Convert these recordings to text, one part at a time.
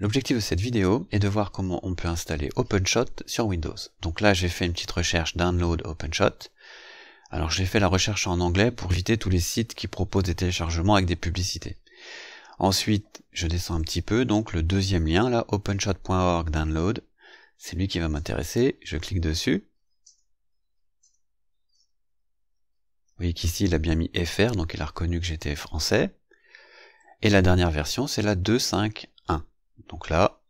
L'objectif de cette vidéo est de voir comment on peut installer OpenShot sur Windows. Donc là j'ai fait une petite recherche download OpenShot. Alors j'ai fait la recherche en anglais pour éviter tous les sites qui proposent des téléchargements avec des publicités. Ensuite je descends un petit peu, donc le deuxième lien là, openshot.org download, c'est lui qui va m'intéresser, je clique dessus. Vous voyez qu'ici il a bien mis FR, donc il a reconnu que j'étais français. Et la dernière version, c'est la 2.5. Donc là,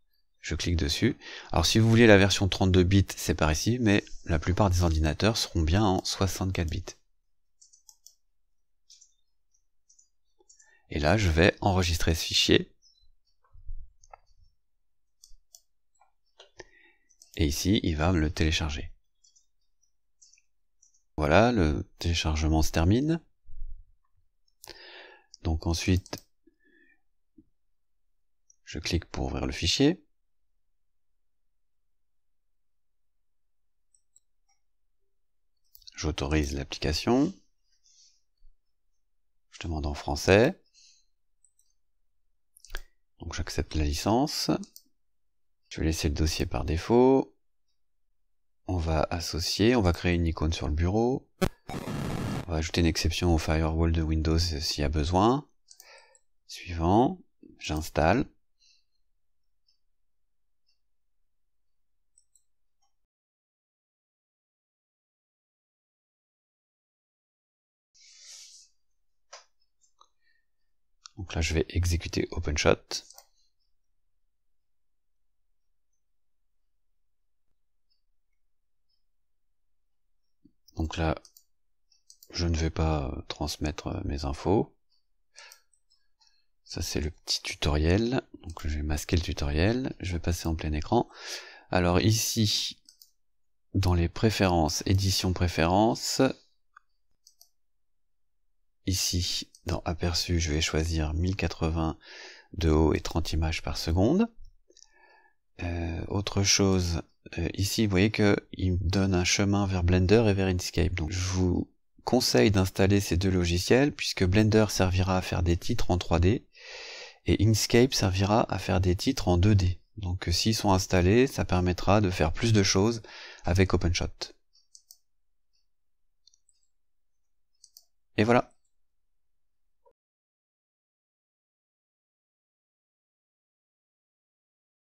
je clique dessus. Alors si vous voulez la version 32 bits, c'est par ici, mais la plupart des ordinateurs seront bien en 64 bits. Et là, je vais enregistrer ce fichier. Et ici, il va me le télécharger. Voilà, le téléchargement se termine. Donc ensuite, je clique pour ouvrir le fichier. J'autorise l'application. Je demande en français. Donc j'accepte la licence. Je vais laisser le dossier par défaut. On va associer, on va créer une icône sur le bureau. On va ajouter une exception au firewall de Windows s'il y a besoin. Suivant, j'installe. Donc là, je vais exécuter OpenShot. Donc là, je ne vais pas euh, transmettre euh, mes infos. Ça, c'est le petit tutoriel. Donc je vais masquer le tutoriel. Je vais passer en plein écran. Alors ici, dans les préférences, édition préférences, ici dans aperçu je vais choisir 1080 de haut et 30 images par seconde euh, autre chose euh, ici vous voyez que il me donne un chemin vers Blender et vers Inkscape donc je vous conseille d'installer ces deux logiciels puisque Blender servira à faire des titres en 3D et Inkscape servira à faire des titres en 2D donc euh, s'ils sont installés ça permettra de faire plus de choses avec OpenShot et voilà